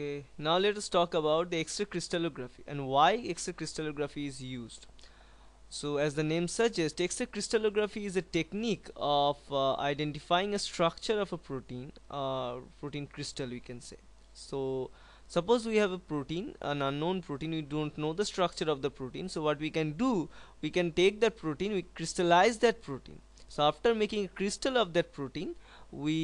okay now let us talk about the X-ray crystallography and why X-ray crystallography is used so as the name suggests X-ray crystallography is a technique of uh, identifying a structure of a protein uh, protein crystal we can say so suppose we have a protein an unknown protein we don't know the structure of the protein so what we can do we can take that protein we crystallize that protein so after making a crystal of that protein we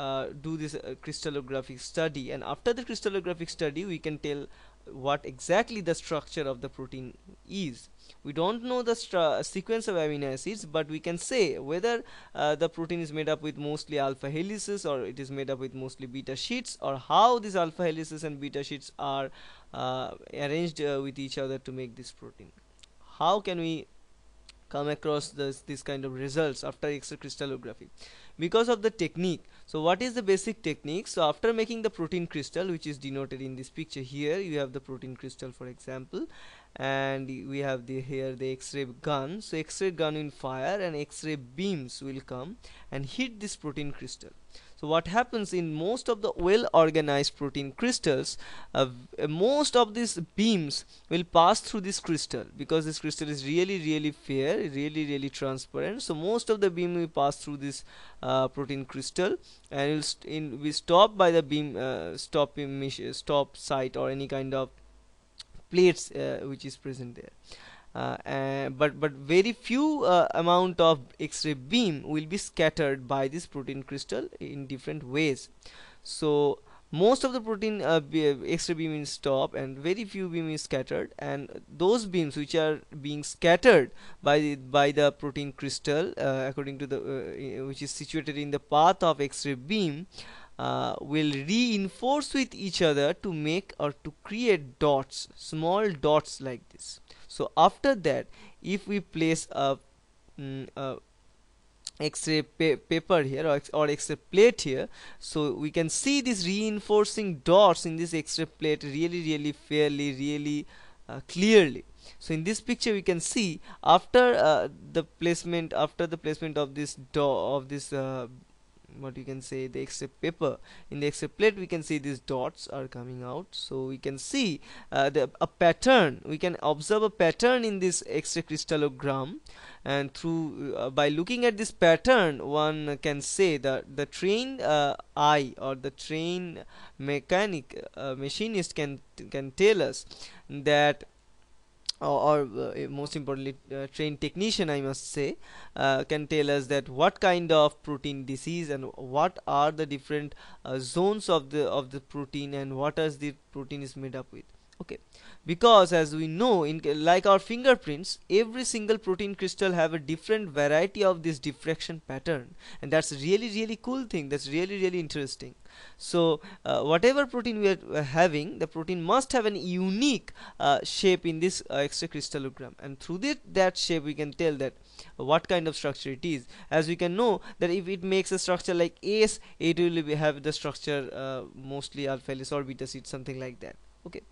uh, do this uh, crystallographic study and after the crystallographic study we can tell what exactly the structure of the protein is we don't know the uh, sequence of amino acids but we can say whether uh, the protein is made up with mostly alpha helices or it is made up with mostly beta sheets or how these alpha helices and beta sheets are uh, arranged with each other to make this protein how can we come across this, this kind of results after extra crystallography because of the technique so what is the basic technique so after making the protein crystal which is denoted in this picture here you have the protein crystal for example and we have the here the x-ray gun so x-ray gun will fire and x-ray beams will come and hit this protein crystal so what happens in most of the well organized protein crystals uh, most of these beams will pass through this crystal because this crystal is really really fair really really transparent so most of the beam will pass through this uh, protein crystal and will st in, we stop by the beam uh, stop stop site or any kind of plates uh, which is present there and, uh, uh, but but very few uh, amount of x-ray beam will be scattered by this protein crystal in different ways so most of the protein uh, ray beam is stopped and very few beam is scattered and those beams which are being scattered by the, by the protein crystal uh, according to the uh, which is situated in the path of x-ray beam uh, will reinforce with each other to make or to create dots small dots like this so after that if we place a, mm, a x-ray pa paper here or, or x-ray plate here so we can see these reinforcing dots in this x-ray plate really really fairly really uh, clearly so in this picture we can see after uh, the placement after the placement of this dot of this uh, what you can say the except paper in the except plate we can see these dots are coming out so we can see uh, the, a pattern we can observe a pattern in this extra crystallogram and through uh, by looking at this pattern one can say that the train uh, eye or the train mechanic uh, machinist can can tell us that or, or uh, most importantly uh, trained technician I must say uh, can tell us that what kind of protein this is and what are the different uh, zones of the of the protein and what is the protein is made up with okay because as we know in like our fingerprints every single protein crystal have a different variety of this diffraction pattern and that's really really cool thing that's really really interesting so uh, whatever protein we are uh, having the protein must have an unique uh, shape in this uh, extra crystallogram and through that, that shape we can tell that what kind of structure it is as we can know that if it makes a structure like ace it will have the structure uh, mostly alpha or beta seed something like that okay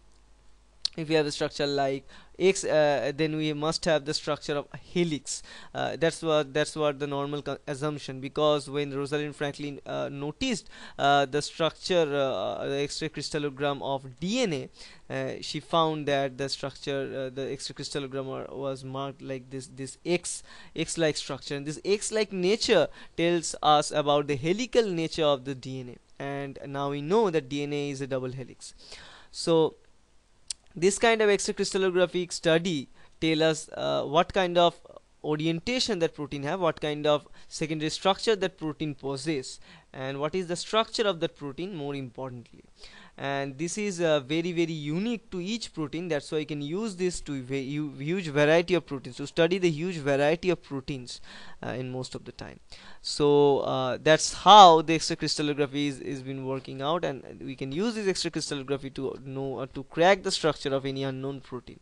if we have a structure like x uh, then we must have the structure of helix uh, that's what that's what the normal assumption because when Rosalind Franklin uh, noticed uh, the structure uh, the X-ray crystallogram of DNA uh, she found that the structure the X-ray crystallogram was marked like this this X X like structure and this X like nature tells us about the helical nature of the DNA and now we know that DNA is a double helix so this kind of crystallographic study tell us uh, what kind of orientation that protein have what kind of secondary structure that protein possess and what is the structure of that protein more importantly and this is uh, very very unique to each protein that's why you can use this to huge variety of proteins to study the huge variety of proteins uh, in most of the time so uh, that's how the extra crystallography is, is been working out and we can use this extra crystallography to know uh, to crack the structure of any unknown protein